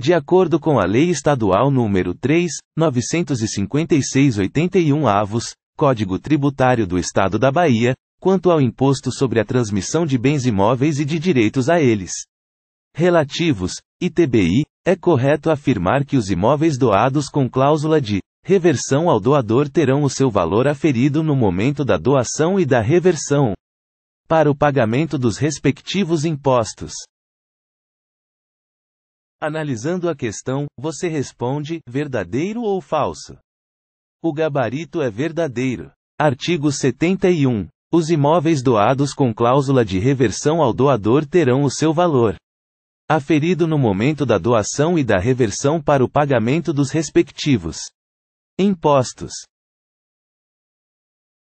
De acordo com a Lei Estadual nº 3, 956-81 avos, Código Tributário do Estado da Bahia, quanto ao imposto sobre a transmissão de bens imóveis e de direitos a eles. Relativos, ITBI, é correto afirmar que os imóveis doados com cláusula de reversão ao doador terão o seu valor aferido no momento da doação e da reversão para o pagamento dos respectivos impostos. Analisando a questão, você responde: verdadeiro ou falso? O gabarito é verdadeiro. Artigo 71. Os imóveis doados com cláusula de reversão ao doador terão o seu valor aferido no momento da doação e da reversão para o pagamento dos respectivos impostos.